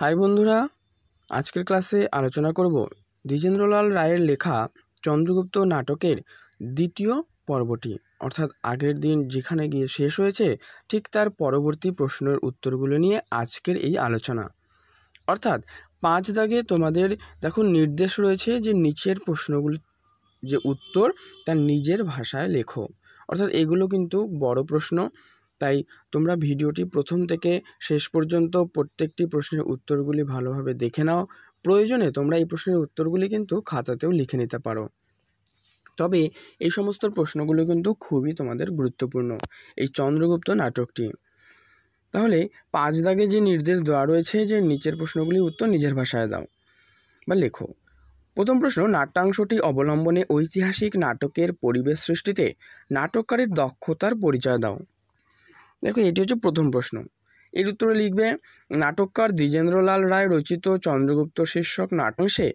high বন্ধুরা আজকের ক্লাসে আলোচনা করব দ্বিজেন্দ্রলাল রায়ের লেখা চন্দ্রগুপ্ত নাটকের দ্বিতীয় পর্বটি অর্থাৎ আগের দিন যেখানে গিয়ে শেষ হয়েছে ঠিক তার পরবর্তী প্রশ্নের উত্তরগুলো নিয়ে আজকের এই আলোচনা অর্থাৎ পাঁচ দাগে তোমাদের দেখো নির্দেশ রয়েছে যে নিচের প্রশ্নগুলি যে উত্তর তার নিজের ভাষায় লেখো অর্থাৎ এগুলো কিন্তু বড় প্রশ্ন তাই তোমরা ভিডিওটি প্রথম থেকে শেষ পর্যন্ত প্রত্যেকটি প্রশ্নের উত্তরগুলি ভালোভাবে দেখে নাও প্রয়োজনে তোমরা এই প্রশ্নের উত্তরগুলি কিন্তু খাতাতেও লিখে নিতে পারো তবে এই সমস্ত প্রশ্নগুলো কিন্তু খুবই তোমাদের গুরুত্বপূর্ণ এই চন্দ্রগুপ্ত নাটকটি তাহলে পাঁচ দাগে যে নির্দেশ দেওয়া রয়েছে যে নিচের প্রশ্নগুলি উত্তর নিজের ভাষায় দাও বা লেখো প্রথম প্রশ্ন নাট্যাংশটি অবলম্বনে ঐতিহাসিক নাটকের পরিবেশ সৃষ্টিতে নাটককারীর দক্ষতার পরিচয় দাও দেখো এটি হচ্ছে প্রথম প্রশ্ন এর উত্তরে লিখবে নাটককার দ্বিজেন্দ্রলাল রায় রচিত চন্দ্রগুপ্ত শীর্ষক নাটংশে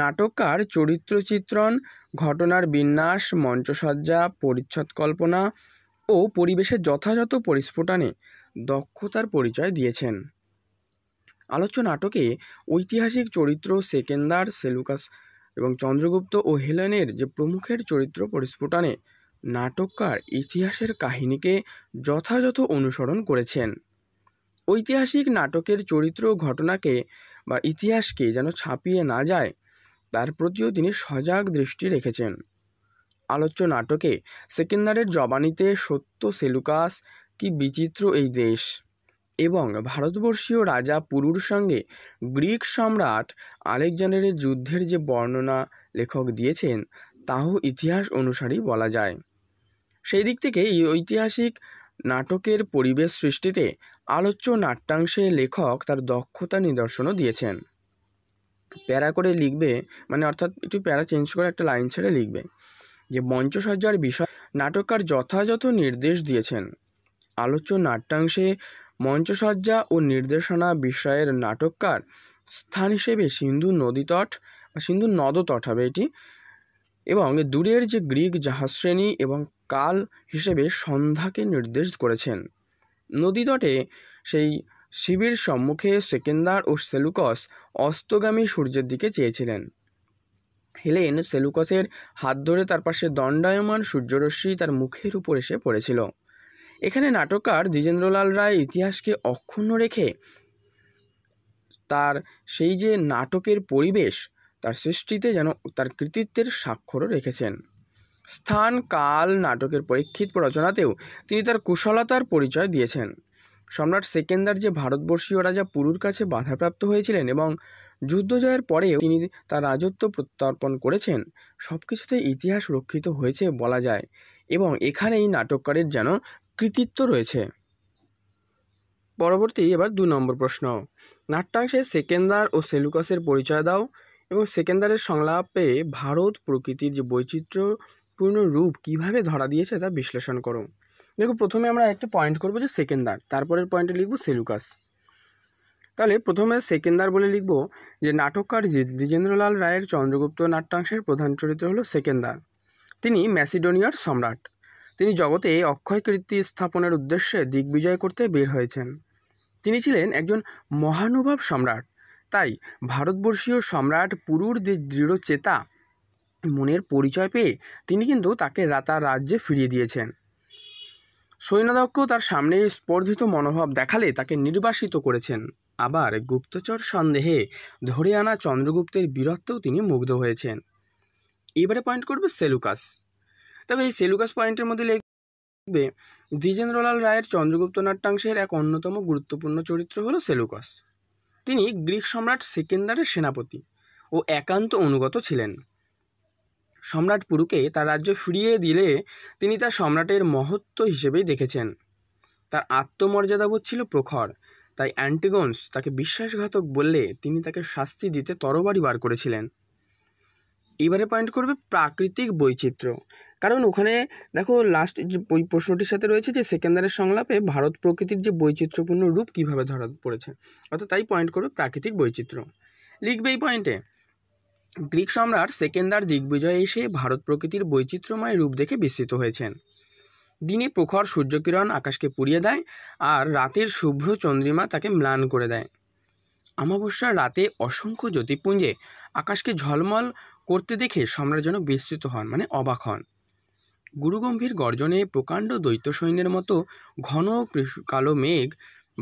নাটককার চরিত্র চিত্রণ ঘটনার বিন্যাস মঞ্চসজ্জা পরিচ্ছদ কল্পনা ও পরিবেশের যথাযথ পরিস্ফোটনে দক্ষতার পরিচয় দিয়েছেন আলোচ্য নাটকে ঐতিহাসিক চরিত্র সেকেন্দার সেলুকাস এবং চন্দ্রগুপ্ত ও হেলেনের যে প্রমুখের চরিত্র পরিস্ফোটনে নাটককার ইতিহাসের কাহিনিকে যথাযথ অনুসরণ করেছেন ঐতিহাসিক নাটকের চরিত্র ঘটনাকে বা ইতিহাসকে যেন ছাপিয়ে না যায় তার প্রতিও তিনি সজাগ দৃষ্টি রেখেছেন আলোচ্য নাটকে সেকেন্দারের জবানিতে সত্য সেলুকাস কি বিচিত্র এই দেশ এবং ভারতবর্ষীয় রাজা পুরুর সঙ্গে গ্রিক সম্রাট আলেকজান্ডারের যুদ্ধের যে বর্ণনা লেখক দিয়েছেন তাও ইতিহাস অনুসারী বলা যায় সেই দিক থেকে এই ঐতিহাসিক নাটকের পরিবেশ সৃষ্টিতে আলোচ্য নাট্যাংশে লেখক তার দক্ষতা নিদর্শনও দিয়েছেন প্যারা করে লিখবে মানে অর্থাৎ একটু প্যারা চেঞ্জ করে একটা লাইন ছেড়ে লিখবে যে মঞ্চসজ্জার বিষয় নাটককার যথাযথ নির্দেশ দিয়েছেন আলোচ্য নাট্যাংশে মঞ্চসজ্জা ও নির্দেশনা বিষয়ের নাটককার স্থান হিসেবে সিন্ধু নদীতট বা সিন্ধু নদতট হবে এটি এবং দূরের যে গ্রিক জাহাজশ্রেণী এবং কাল হিসেবে সন্ধ্যাকে নির্দেশ করেছেন নদীতটে সেই শিবির সম্মুখে সেকেন্দার ও সেলুকস অস্তগামী সূর্যের দিকে চেয়েছিলেন হেলেন সেলুকসের হাত ধরে তার পাশে দণ্ডায়মান সূর্যরশ্মি তার মুখের উপর এসে পড়েছিল এখানে নাটককার দ্বিজেন্দ্রলাল রায় ইতিহাসকে অক্ষুণ্ণ রেখে তার সেই যে নাটকের পরিবেশ তার সৃষ্টিতে যেন তার কৃতিত্বের স্বাক্ষরও রেখেছেন স্থান কাল নাটকের পরীক্ষিত রচনাতেও তিনি তার কুশলতার পরিচয় দিয়েছেন সম্রাট সেকেন্দার যে ভারতবর্ষীয় রাজা পুরুর কাছে বাধাপ্রাপ্ত হয়েছিলেন এবং যুদ্ধ জয়ের পরেও তিনি তার রাজত্ব প্রত্যর্পণ করেছেন সব কিছুতে ইতিহাস রক্ষিত হয়েছে বলা যায় এবং এখানেই নাটককারের যেন কৃতিত্ব রয়েছে পরবর্তী এবার দু নম্বর প্রশ্ন নাট্যাংশে সেকেন্দার ও সেলুকাসের পরিচয় দাও এবং সেকেন্দারের সংলাপে ভারত প্রকৃতির যে বৈচিত্র্য পূর্ণ রূপ কিভাবে ধরা দিয়েছে তা বিশ্লেষণ করো দেখো প্রথমে আমরা একটা পয়েন্ট করব যে সেকেন্ডার তারপরের পয়েন্টে লিখব সেলুকাস তাহলে প্রথমে সেকেন্দার বলে লিখব যে নাটককার দ্বিজেন্দ্রলাল রায়ের চন্দ্রগুপ্ত নাট্যাংশের প্রধান চরিত্র হলো সেকেন্দার তিনি ম্যাসিডোনিয়ার সম্রাট তিনি জগতে অক্ষয় কীর্তি স্থাপনের উদ্দেশ্যে দিগ্বিজয় করতে বের হয়েছেন তিনি ছিলেন একজন মহানুভব সম্রাট তাই ভারতবর্ষীয় সম্রাট পুরুর যে চেতা মনের পরিচয় পেয়ে তিনি কিন্তু তাকে তার রাজ্যে ফিরিয়ে দিয়েছেন সৈন্যদক্ষ তার সামনে স্পর্ধিত মনোভাব দেখালে তাকে নির্বাসিত করেছেন আবার গুপ্তচর সন্দেহে ধরে আনা চন্দ্রগুপ্তের বীরত্বেও তিনি মুগ্ধ হয়েছেন এবারে পয়েন্ট করবে সেলুকাস তবে এই সেলুকাস পয়েন্টের মধ্যে লিখবে দ্বিজেন্দ্রলাল রায়ের চন্দ্রগুপ্ত নাট্যাংশের এক অন্যতম গুরুত্বপূর্ণ চরিত্র হল সেলুকাস তিনি গ্রিক সম্রাট সেকেন্দারের সেনাপতি ও একান্ত অনুগত ছিলেন সম্রাট পুরুকে তার রাজ্য ফিরিয়ে দিলে তিনি তার সম্রাটের মহত্ব হিসেবেই দেখেছেন তার আত্মমর্যাদাবোধ ছিল প্রখর তাই অ্যান্টিগন্স তাকে বিশ্বাসঘাতক বললে তিনি তাকে শাস্তি দিতে তরবারি বার করেছিলেন এবারে পয়েন্ট করবে প্রাকৃতিক বৈচিত্র্য কারণ ওখানে দেখো লাস্ট ওই প্রশ্নটির সাথে রয়েছে যে সেকেন্দারের সংলাপে ভারত প্রকৃতির যে বৈচিত্র্যপূর্ণ রূপ কীভাবে ধরা পড়েছে অর্থাৎ তাই পয়েন্ট করবে প্রাকৃতিক বৈচিত্র্য লিখবে এই পয়েন্টে গ্রিক সম্রাট সেকেন্দার দিগ্বিজয় এসে ভারত প্রকৃতির বৈচিত্র্যময় রূপ দেখে বিস্মিত হয়েছেন দিনে প্রখর সূর্যকিরণ আকাশকে পুড়িয়ে দেয় আর রাতের শুভ্র চন্দ্রিমা তাকে ম্লান করে দেয় অমাবস্যার রাতে অসংখ্য জ্যোতিপুঞ্জে আকাশকে ঝলমল করতে দেখে সম্রাট যেন বিস্মিত হন মানে অবাক হন গুরুগম্ভীর গর্জনে প্রকাণ্ড দৈত্য সৈন্যের মতো ঘন কালো মেঘ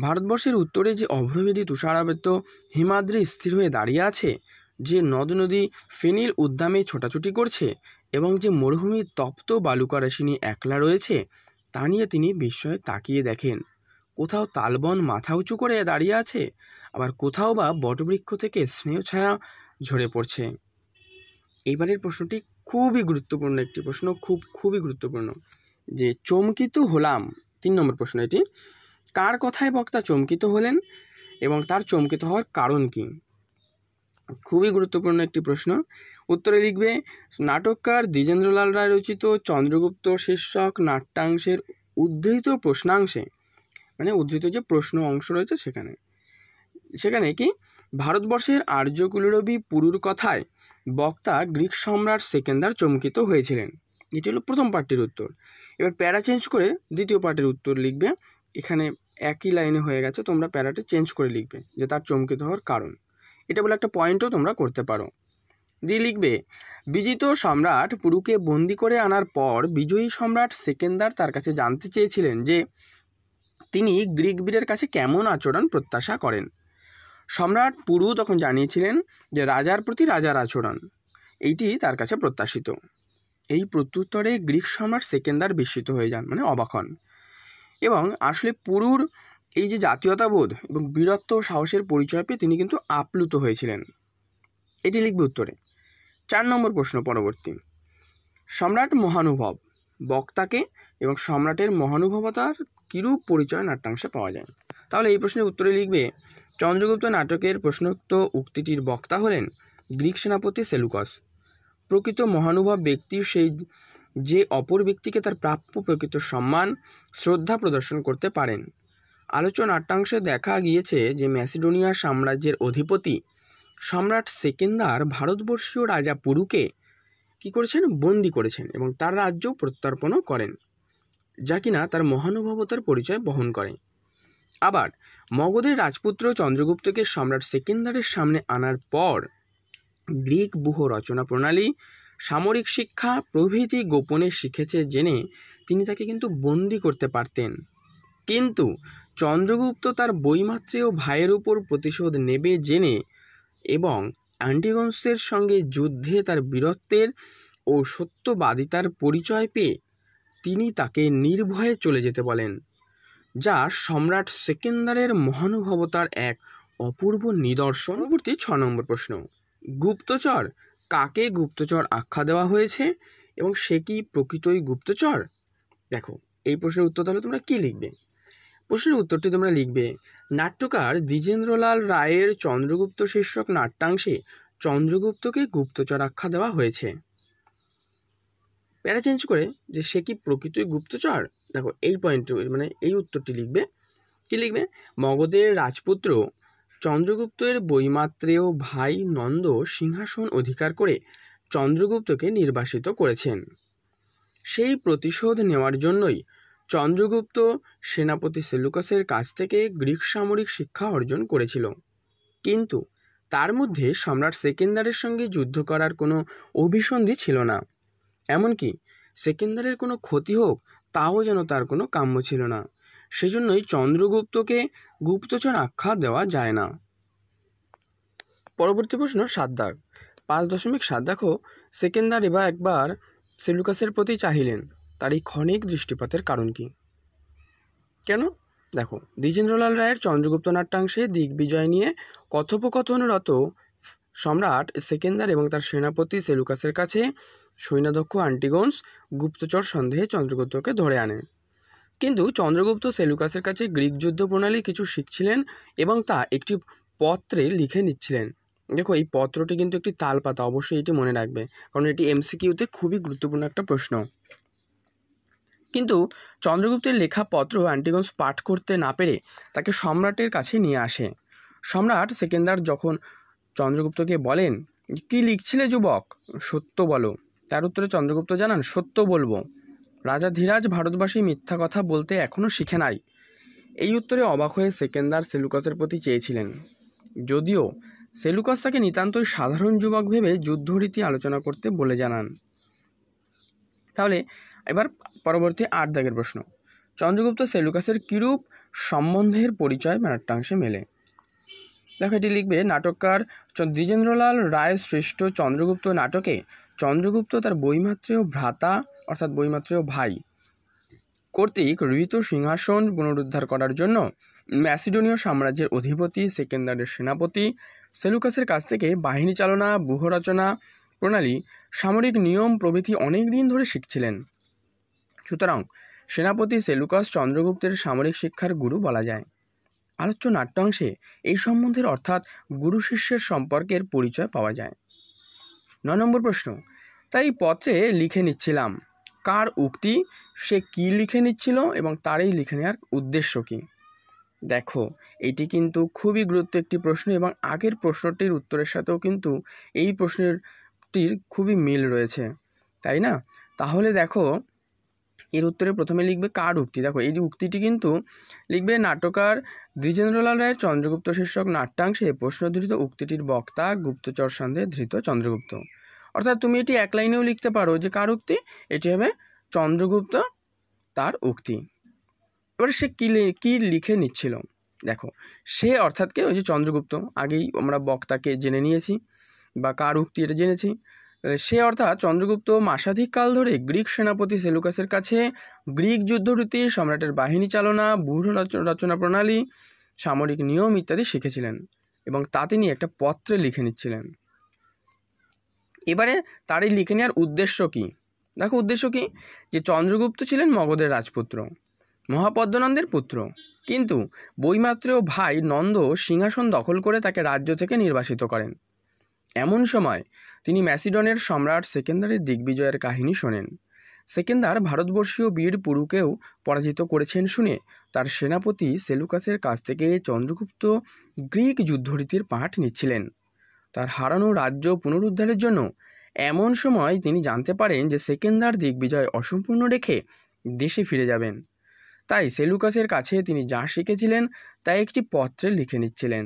ভারতবর্ষের উত্তরে যে অভ্রভেদী তুষারাবৃত হিমাদ্রি স্থির হয়ে দাঁড়িয়ে আছে যে নদ নদী ফেনীর উদ্দামে ছোটাছুটি করছে এবং যে মরুভূমির তপ্ত বালুকারাসিনী একলা রয়েছে তা নিয়ে তিনি বিস্ময়ে তাকিয়ে দেখেন কোথাও তালবন মাথা উঁচু করে দাঁড়িয়ে আছে আবার কোথাও বা বটবৃক্ষ থেকে স্নেহ ছায়া ঝরে পড়ছে এইবারের প্রশ্নটি খুবই গুরুত্বপূর্ণ একটি প্রশ্ন খুব খুবই গুরুত্বপূর্ণ যে চমকিত হলাম তিন নম্বর প্রশ্ন এটি কার কথায় বক্তা চমকিত হলেন এবং তার চমকিত হওয়ার কারণ কী খুবই গুরুত্বপূর্ণ একটি প্রশ্ন উত্তরে লিখবে নাটককার দ্বিজেন্দ্রলাল রায় রচিত চন্দ্রগুপ্ত শীর্ষক নাট্যাংশের উদ্ধৃত প্রশ্নাংশে মানে উদ্ধৃত যে প্রশ্ন অংশ রয়েছে সেখানে সেখানে কি ভারতবর্ষের আর্যকুলরবি পুরুর কথায় বক্তা গ্রিক সম্রাট সেকেন্দার চমকিত হয়েছিলেন এটি হলো প্রথম পার্টির উত্তর এবার প্যারা চেঞ্জ করে দ্বিতীয় পার্টির উত্তর লিখবে এখানে একই লাইনে হয়ে গেছে তোমরা প্যারাটা চেঞ্জ করে লিখবে যে তার চমকিত হওয়ার কারণ এটা বলে একটা পয়েন্টও তোমরা করতে পারো দিয়ে লিখবে বিজিত সম্রাট পুরুকে বন্দি করে আনার পর বিজয়ী সম্রাট সেকেন্দার তার কাছে জানতে চেয়েছিলেন যে তিনি গ্রিক বীরের কাছে কেমন আচরণ প্রত্যাশা করেন সম্রাট পুরু তখন জানিয়েছিলেন যে রাজার প্রতি রাজার আচরণ এইটি তার কাছে প্রত্যাশিত এই প্রত্যুত্তরে গ্রিক সম্রাট সেকেন্দার বিস্মিত হয়ে যান মানে অবাক এবং আসলে পুরুর এই যে জাতীয়তাবোধ এবং বীরত্ব সাহসের পরিচয় পেয়ে তিনি কিন্তু আপ্লুত হয়েছিলেন এটি লিখবে উত্তরে চার নম্বর প্রশ্ন পরবর্তী সম্রাট মহানুভব বক্তাকে এবং সম্রাটের মহানুভবতার কিরূপ পরিচয় নাট্যাংশে পাওয়া যায় তাহলে এই প্রশ্নের উত্তরে লিখবে চন্দ্রগুপ্ত নাটকের প্রশ্নোক্ত উক্তিটির বক্তা হলেন গ্রিক সেনাপতি সেলুকস প্রকৃত মহানুভব ব্যক্তি সেই যে অপর ব্যক্তিকে তার প্রাপ্য প্রকৃত সম্মান শ্রদ্ধা প্রদর্শন করতে পারেন আলোচনাট্যাংশে দেখা গিয়েছে যে ম্যাসিডোনিয়া সাম্রাজ্যের অধিপতি সম্রাট সেকেন্দার ভারতবর্ষীয় রাজা পুরুকে কী করেছেন বন্দি করেছেন এবং তার রাজ্য প্রত্যর্পণও করেন যা কিনা তার মহানুভবতার পরিচয় বহন করে আবার মগধের রাজপুত্র চন্দ্রগুপ্তকে সম্রাট সেকেন্দারের সামনে আনার পর গ্রিক বুহ রচনা প্রণালী সামরিক শিক্ষা প্রভৃতি গোপনে শিখেছে জেনে তিনি তাকে কিন্তু বন্দি করতে পারতেন কিন্তু চন্দ্রগুপ্ত তার বইমাত্রেয় ভাইয়ের উপর প্রতিশোধ নেবে জেনে এবং অ্যান্টিগন্সের সঙ্গে যুদ্ধে তার বীরত্বের ও সত্যবাদিতার পরিচয় পেয়ে তিনি তাকে নির্ভয়ে চলে যেতে বলেন যা সম্রাট সেকেন্দারের মহানুভবতার এক অপূর্ব নিদর্শন পরবর্তী ছ নম্বর প্রশ্ন গুপ্তচর কাকে গুপ্তচর আখ্যা দেওয়া হয়েছে এবং সে কি প্রকৃতই গুপ্তচর দেখো এই প্রশ্নের উত্তর তাহলে তোমরা কী লিখবে প্রশ্নের উত্তরটি তোমরা লিখবে নাট্যকার দ্বিজেন্দ্রলাল রায়ের চন্দ্রগুপ্ত শীর্ষক নাট্যাংশে চন্দ্রগুপ্তকে গুপ্তচর আখ্যা দেওয়া হয়েছে প্যারা চেঞ্জ করে যে সে কি প্রকৃতই গুপ্তচর দেখো এই পয়েন্ট মানে এই উত্তরটি লিখবে কি লিখবে মগধের রাজপুত্র চন্দ্রগুপ্তের বইমাত্রেয় ভাই নন্দ সিংহাসন অধিকার করে চন্দ্রগুপ্তকে নির্বাসিত করেছেন সেই প্রতিশোধ নেওয়ার জন্যই চন্দ্রগুপ্ত সেনাপতি সেলুকাসের কাছ থেকে গ্রিক সামরিক শিক্ষা অর্জন করেছিল কিন্তু তার মধ্যে সম্রাট সেকেন্দারের সঙ্গে যুদ্ধ করার কোনো অভিসন্ধি ছিল না এমনকি সেকেন্দারের কোনো ক্ষতি হোক তাও যেন তার কোনো কাম্য ছিল না সেজন্যই চন্দ্রগুপ্তকে গুপ্তচর আখ্যা দেওয়া যায় না পরবর্তী প্রশ্ন সাত দাগ পাঁচ দশমিক সাত দেখো সেকেন্দার এবার একবার সেলুকাসের প্রতি চাহিলেন তার এই ক্ষণিক দৃষ্টিপাতের কারণ কি কেন দেখো দ্বিজেন্দ্রলাল রায়ের চন্দ্রগুপ্ত নাট্যাংশে দিগ্বিজয় নিয়ে কথোপকথনরত সম্রাট সেকেন্দার এবং তার সেনাপতি সেলুকাসের কাছে সৈন্যদক্ষ আন্টিগন্স গুপ্তচর সন্দেহে চন্দ্রগুপ্তকে ধরে আনে কিন্তু চন্দ্রগুপ্ত সেলুকাসের কাছে গ্রিক যুদ্ধ প্রণালী কিছু শিখছিলেন এবং তা একটি পত্রে লিখে নিচ্ছিলেন দেখো এই পত্রটি কিন্তু একটি তালপাতা অবশ্যই এটি মনে রাখবে কারণ এটি এমসিকিউতে খুবই গুরুত্বপূর্ণ একটা প্রশ্ন কিন্তু চন্দ্রগুপ্তের লেখা পত্র অ্যান্টিগন্স পাঠ করতে না পেরে তাকে সম্রাটের কাছে নিয়ে আসে সম্রাট সেকেন্দার যখন চন্দ্রগুপ্তকে বলেন কি লিখছিলে যুবক সত্য বলো তার উত্তরে চন্দ্রগুপ্ত জানান সত্য বলবো রাজা ধীরাজ ভারতবাসী মিথ্যা কথা বলতে এখনও শিখে নাই এই উত্তরে অবাক হয়ে সেকেন্দার সেলুকাসের প্রতি চেয়েছিলেন যদিও সেলুকাস তাকে নিতান্তই সাধারণ যুবক ভেবে যুদ্ধরীতি আলোচনা করতে বলে জানান তাহলে এবার পরবর্তী আট দাগের প্রশ্ন চন্দ্রগুপ্ত সেলুকাসের কিরূপ সম্বন্ধের পরিচয় নাট্যাংশে মেলে দেখো এটি লিখবে নাটককার দ্বিজেন্দ্রলাল রায় শ্রেষ্ঠ চন্দ্রগুপ্ত নাটকে চন্দ্রগুপ্ত তার বইমাত্রীয় ভ্রাতা অর্থাৎ বইমাত্রীয় ভাই কর্তৃক ঋত সিংহাসন পুনরুদ্ধার করার জন্য ম্যাসিডোনীয় সাম্রাজ্যের অধিপতি সেকেন্দারের সেনাপতি সেলুকাসের কাছ থেকে বাহিনী চালনা ব্যূহরচনা প্রণালী সামরিক নিয়ম প্রভৃতি অনেক দিন ধরে শিখছিলেন সুতরাং সেনাপতি সেলুকাস চন্দ্রগুপ্তের সামরিক শিক্ষার গুরু বলা যায় আলোচ্য নাট্যাংশে এই সম্বন্ধের অর্থাৎ গুরু শিষ্যের সম্পর্কের পরিচয় পাওয়া যায় ন নম্বর প্রশ্ন তাই পত্রে লিখে নিচ্ছিলাম কার উক্তি সে কি লিখে নিচ্ছিল এবং তারই লিখে নেওয়ার উদ্দেশ্য কী দেখো এটি কিন্তু খুবই গুরুত্ব একটি প্রশ্ন এবং আগের প্রশ্নটির উত্তরের সাথেও কিন্তু এই প্রশ্নেরটির খুবই মিল রয়েছে তাই না তাহলে দেখো এর উত্তরে প্রথমে লিখবে কার উক্তি দেখো এই উক্তিটি কিন্তু লিখবে নাটকার দ্বিজেন্দ্রলাল রায়ের চন্দ্রগুপ্ত শীর্ষক নাট্যাংশে প্রশ্নধৃত উক্তিটির বক্তা গুপ্তচর সন্দেহে ধৃত চন্দ্রগুপ্ত অর্থাৎ তুমি এটি এক লাইনেও লিখতে পারো যে কার উক্তি এটি হবে চন্দ্রগুপ্ত তার উক্তি এবার সে কী কী লিখে নিচ্ছিল দেখো সে অর্থাৎ কে ওই যে চন্দ্রগুপ্ত আগেই আমরা বক্তাকে জেনে নিয়েছি বা কার উক্তি এটা জেনেছি সে অর্থাৎ চন্দ্রগুপ্ত মাসাধিককাল ধরে গ্রিক সেনাপতি সেলুকাসের কাছে গ্রিক যুদ্ধরীতি সম্রাটের বাহিনী চালনা ব্যূহ রচনা প্রণালী সামরিক নিয়ম ইত্যাদি শিখেছিলেন এবং তা তিনি একটা পত্রে লিখে নিচ্ছিলেন এবারে তার এই লিখে নেওয়ার উদ্দেশ্য কী দেখো উদ্দেশ্য কী যে চন্দ্রগুপ্ত ছিলেন মগধের রাজপুত্র মহাপদ্মনন্দের পুত্র কিন্তু বইমাত্রেও ভাই নন্দ সিংহাসন দখল করে তাকে রাজ্য থেকে নির্বাসিত করেন এমন সময় তিনি ম্যাসিডনের সম্রাট সেকেন্দারের দিগ্বিজয়ের কাহিনী শোনেন সেকেন্দার ভারতবর্ষীয় বীর পুরুকেও পরাজিত করেছেন শুনে তার সেনাপতি সেলুকাসের কাছ থেকে চন্দ্রগুপ্ত গ্রিক যুদ্ধরীতির পাঠ নিচ্ছিলেন তার হারানো রাজ্য পুনরুদ্ধারের জন্য এমন সময় তিনি জানতে পারেন যে সেকেন্দার দিগ্বিজয় অসম্পূর্ণ রেখে দেশে ফিরে যাবেন তাই সেলুকাসের কাছে তিনি যা শিখেছিলেন তা একটি পত্রে লিখে নিচ্ছিলেন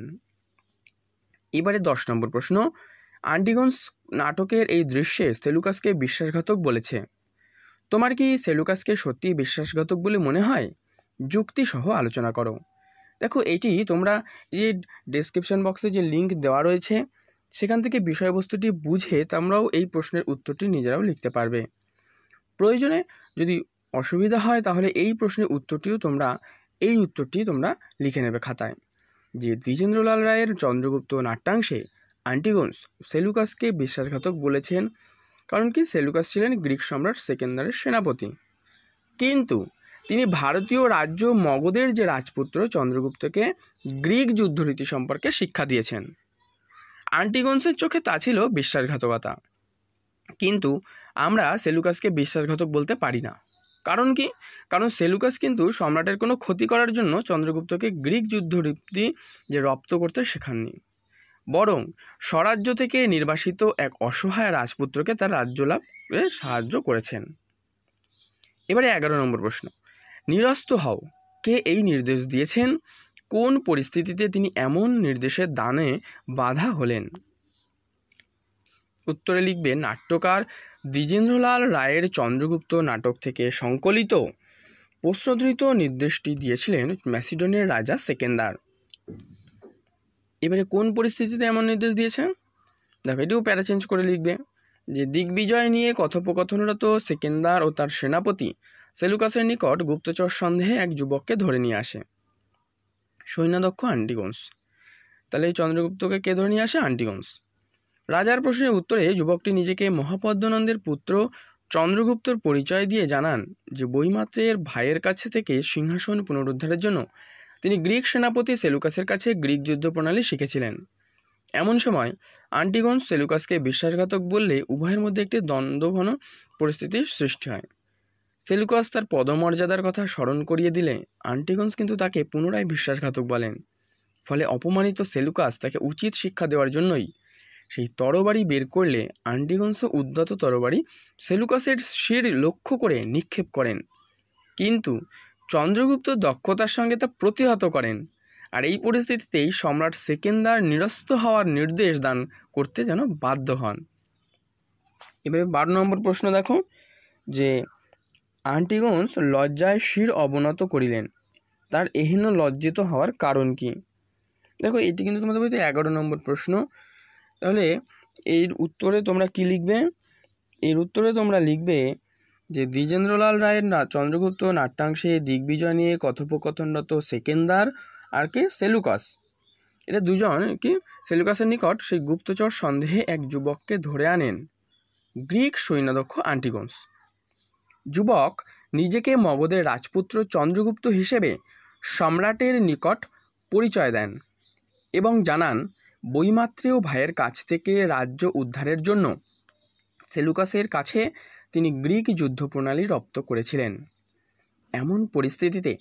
এবারে দশ নম্বর প্রশ্ন আন্টিগন্স নাটকের এই দৃশ্যে সেলুকাসকে বিশ্বাসঘাতক বলেছে তোমার কি সেলুকাসকে সত্যি বিশ্বাসঘাতক বলে মনে হয় যুক্তিসহ আলোচনা করো দেখো এটি তোমরা যে ডেসক্রিপশন বক্সে যে লিঙ্ক দেওয়া রয়েছে সেখান থেকে বিষয়বস্তুটি বুঝে তোমরাও এই প্রশ্নের উত্তরটি নিজেরাও লিখতে পারবে প্রয়োজনে যদি অসুবিধা হয় তাহলে এই প্রশ্নের উত্তরটিও তোমরা এই উত্তরটি তোমরা লিখে নেবে খাতায় যে দ্বিজেন্দ্রলাল রায়ের চন্দ্রগুপ্ত নাট্যাংশে অ্যান্টিগন্স সেলুকাসকে বিশ্বাসঘাতক বলেছেন কারণ কি সেলুকাস ছিলেন গ্রিক সম্রাট সেকেন্দারের সেনাপতি কিন্তু তিনি ভারতীয় রাজ্য মগধের যে রাজপুত্র চন্দ্রগুপ্তকে গ্রিক যুদ্ধরীতি সম্পর্কে শিক্ষা দিয়েছেন আন্টিগন্সের চোখে তা ছিল বিশ্বাসঘাতকতা কিন্তু আমরা সেলুকাসকে বিশ্বাসঘাতক বলতে পারি না কারণ কি কারণ সেলুকাস কিন্তু সম্রাটের কোনো ক্ষতি করার জন্য চন্দ্রগুপ্তকে গ্রিক যুদ্ধরীতি যে রপ্ত করতে শেখাননি বরং স্বরাজ্য থেকে নির্বাসিত এক অসহায় রাজপুত্রকে তার রাজ্য লাভে সাহায্য করেছেন এবারে এগারো নম্বর প্রশ্ন নিরস্ত হও কে এই নির্দেশ দিয়েছেন কোন পরিস্থিতিতে তিনি এমন নির্দেশের দানে বাধা হলেন উত্তরে লিখবে নাট্যকার দ্বিজেন্দ্রলাল রায়ের চন্দ্রগুপ্ত নাটক থেকে সংকলিত প্রশ্নধৃত নির্দেশটি দিয়েছিলেন ম্যাসিডনের রাজা সেকেন্দার এবারে কোন পরিস্থিতিতে এমন নির্দেশ দিয়েছে দেখো এটিও প্যারা চেঞ্জ করে লিখবে যে দিগ্বিজয় নিয়ে কথোপকথনরত সেকেন্দার ও তার সেনাপতি সেলুকাসের নিকট গুপ্তচর সন্দেহে এক যুবককে ধরে নিয়ে আসে সৈন্যদক্ষ আন্টিগন্স তাহলে এই চন্দ্রগুপ্তকে কে ধরে নিয়ে আসে আন্টিগন্স রাজার প্রশ্নের উত্তরে যুবকটি নিজেকে মহাপদ্মনন্দের পুত্র চন্দ্রগুপ্তর পরিচয় দিয়ে জানান যে বইমাত্রের ভাইয়ের কাছে থেকে সিংহাসন পুনরুদ্ধারের জন্য তিনি গ্রিক সেনাপতি সেলুকাসের কাছে গ্রিক যুদ্ধ প্রণালী শিখেছিলেন এমন সময় আন্টিগন সেলুকাসকে বিশ্বাসঘাতক বললে উভয়ের মধ্যে একটি দ্বন্দ্বঘন পরিস্থিতির সৃষ্টি হয় সেলুকাস তার পদমর্যাদার কথা স্মরণ করিয়ে দিলে আন্টিগন্স কিন্তু তাকে পুনরায় বিশ্বাসঘাতক বলেন ফলে অপমানিত সেলুকাস তাকে উচিত শিক্ষা দেওয়ার জন্যই সেই তরবারি বের করলে আন্টিগন্স উদ্যত তরবারি সেলুকাসের শির লক্ষ্য করে নিক্ষেপ করেন কিন্তু চন্দ্রগুপ্ত দক্ষতার সঙ্গে তা প্রতিহত করেন আর এই পরিস্থিতিতেই সম্রাট সেকেন্দার নিরস্ত হওয়ার নির্দেশ দান করতে যেন বাধ্য হন এবারে বারো নম্বর প্রশ্ন দেখো যে আন্টিগন্স লজ্জায় শির অবনত করিলেন তার এহেন লজ্জিত হওয়ার কারণ কি দেখো এটি কিন্তু তোমাদের বলতে এগারো নম্বর প্রশ্ন তাহলে এর উত্তরে তোমরা কি লিখবে এর উত্তরে তোমরা লিখবে যে দ্বিজেন্দ্রলাল রায়ের না চন্দ্রগুপ্ত নাট্যাংশে দিগ্বিজয় নিয়ে কথোপকথনরত সেকেন্দার আর কে সেলুকাস এটা দুজন কি সেলুকাসের নিকট সেই গুপ্তচর সন্দেহে এক যুবককে ধরে আনেন গ্রিক সৈন্যদক্ষ আন্টিগন্স যুবক নিজেকে মগধের রাজপুত্র চন্দ্রগুপ্ত হিসেবে সম্রাটের নিকট পরিচয় দেন এবং জানান বইমাত্রেও ভাইয়ের কাছ থেকে রাজ্য উদ্ধারের জন্য সেলুকাসের কাছে তিনি গ্রিক যুদ্ধ প্রণালী রপ্ত করেছিলেন এমন পরিস্থিতিতে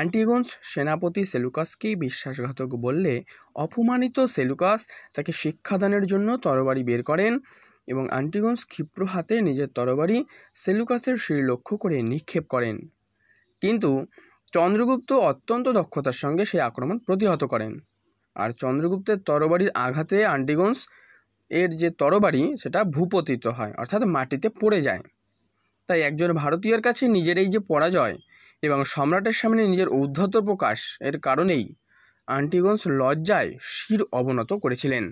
আন্টিগন্স সেনাপতি সেলুকাসকে বিশ্বাসঘাতক বললে অপমানিত সেলুকাস তাকে শিক্ষাদানের জন্য তরবারি বের করেন এবং আন্টিগন্স ক্ষিপ্র হাতে নিজের তরবারি সেলুকাসের শির লক্ষ্য করে নিক্ষেপ করেন কিন্তু চন্দ্রগুপ্ত অত্যন্ত দক্ষতার সঙ্গে সেই আক্রমণ প্রতিহত করেন আর চন্দ্রগুপ্তের তরবারির আঘাতে আন্টিগন্স এর যে তরবারি সেটা ভূপতিত হয় অর্থাৎ মাটিতে পড়ে যায় তাই একজন ভারতীয়র কাছে নিজের এই যে পরাজয় এবং সম্রাটের সামনে নিজের উদ্ধত প্রকাশ এর কারণেই আন্টিগন্স লজ্জায় শির অবনত করেছিলেন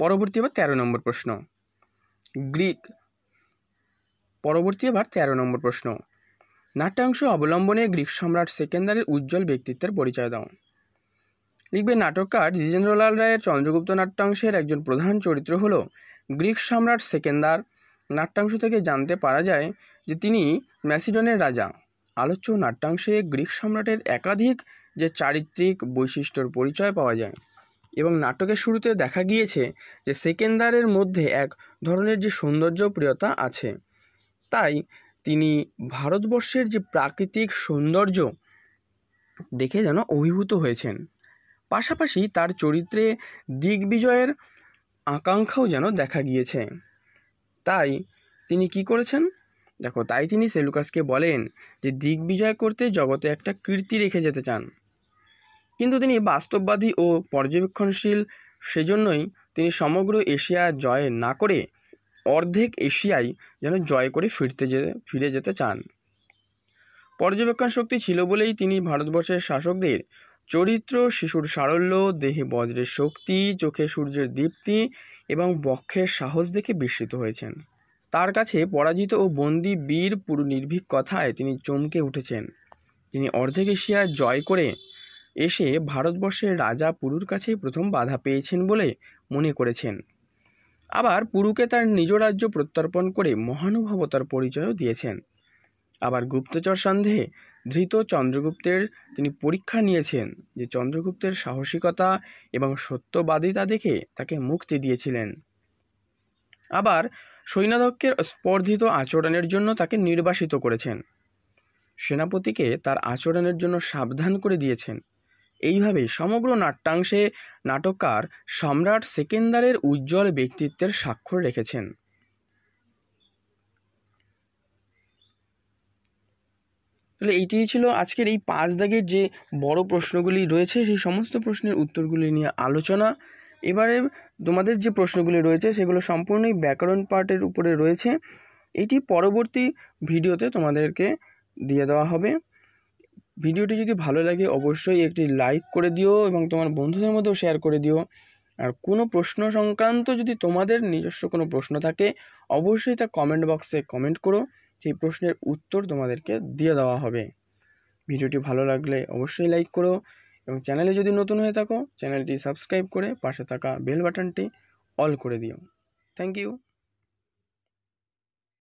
পরবর্তী এবার তেরো নম্বর প্রশ্ন গ্রিক পরবর্তী এবার তেরো নম্বর প্রশ্ন নাট্যাংশ অবলম্বনে গ্রিক সম্রাট সেকেন্দারের উজ্জ্বল ব্যক্তিত্বের পরিচয় দাও লিখবে নাটককার জিজেন্দ্রলাল রায়ের চন্দ্রগুপ্ত নাট্যাংশের একজন প্রধান চরিত্র হলো গ্রিক সম্রাট সেকেন্দার নাট্যাংশ থেকে জানতে পারা যায় যে তিনি ম্যাসিডনের রাজা আলোচ্য নাট্যাংশে গ্রিক সম্রাটের একাধিক যে চারিত্রিক বৈশিষ্ট্যর পরিচয় পাওয়া যায় এবং নাটকের শুরুতে দেখা গিয়েছে যে সেকেন্দারের মধ্যে এক ধরনের যে সৌন্দর্য প্রিয়তা আছে তাই তিনি ভারতবর্ষের যে প্রাকৃতিক সৌন্দর্য দেখে যেন অভিভূত হয়েছেন পাশাপাশি তার চরিত্রে দিগ্বিজয়ের আকাঙ্ক্ষাও যেন দেখা গিয়েছে তাই তিনি কি করেছেন দেখো তাই তিনি সেলুকাসকে বলেন যে দিগ্বিজয় করতে জগতে একটা কীর্তি রেখে যেতে চান কিন্তু তিনি বাস্তববাদী ও পর্যবেক্ষণশীল সেজন্যই তিনি সমগ্র এশিয়া জয় না করে অর্ধেক এশিয়ায় যেন জয় করে ফিরতে যে ফিরে যেতে চান পর্যবেক্ষণ শক্তি ছিল বলেই তিনি ভারতবর্ষের শাসকদের চরিত্র শিশুর সারল্য দেহে বজ্রের শক্তি চোখে সূর্যের দীপ্তি এবং বক্ষের সাহস দেখে বিস্মিত হয়েছেন তার কাছে পরাজিত ও বন্দি বীর পুরো নির্ভীক কথায় তিনি চমকে উঠেছেন তিনি অর্ধেক এশিয়া জয় করে এসে ভারতবর্ষের রাজা পুরুর কাছে প্রথম বাধা পেয়েছেন বলে মনে করেছেন আবার পুরুকে তার নিজ রাজ্য প্রত্যর্পণ করে মহানুভবতার পরিচয়ও দিয়েছেন আবার গুপ্তচর সন্দেহে ধৃত চন্দ্রগুপ্তের তিনি পরীক্ষা নিয়েছেন যে চন্দ্রগুপ্তের সাহসিকতা এবং সত্যবাদিতা দেখে তাকে মুক্তি দিয়েছিলেন আবার সৈন্যধক্ষের স্পর্ধিত আচরণের জন্য তাকে নির্বাসিত করেছেন সেনাপতিকে তার আচরণের জন্য সাবধান করে দিয়েছেন এইভাবে সমগ্র নাট্যাংশে নাটককার সম্রাট সেকেন্দারের উজ্জ্বল ব্যক্তিত্বের স্বাক্ষর রেখেছেন তাহলে এইটিই ছিল আজকের এই পাঁচ দাগের যে বড় প্রশ্নগুলি রয়েছে সেই সমস্ত প্রশ্নের উত্তরগুলি নিয়ে আলোচনা এবারে তোমাদের যে প্রশ্নগুলি রয়েছে সেগুলো সম্পূর্ণই ব্যাকরণ পার্টের উপরে রয়েছে এটি পরবর্তী ভিডিওতে তোমাদেরকে দিয়ে দেওয়া হবে ভিডিওটি যদি ভালো লাগে অবশ্যই একটি লাইক করে দিও এবং তোমার বন্ধুদের মধ্যেও শেয়ার করে দিও আর কোনো প্রশ্ন সংক্রান্ত যদি তোমাদের নিজস্ব কোনো প্রশ্ন থাকে অবশ্যই তা কমেন্ট বক্সে কমেন্ট করো সেই প্রশ্নের উত্তর তোমাদেরকে দিয়ে দেওয়া হবে ভিডিওটি ভালো লাগলে অবশ্যই লাইক করো এবং চ্যানেলে যদি নতুন হয়ে থাকো চ্যানেলটি সাবস্ক্রাইব করে পাশে থাকা বেল বাটনটি অল করে দিও থ্যাংক ইউ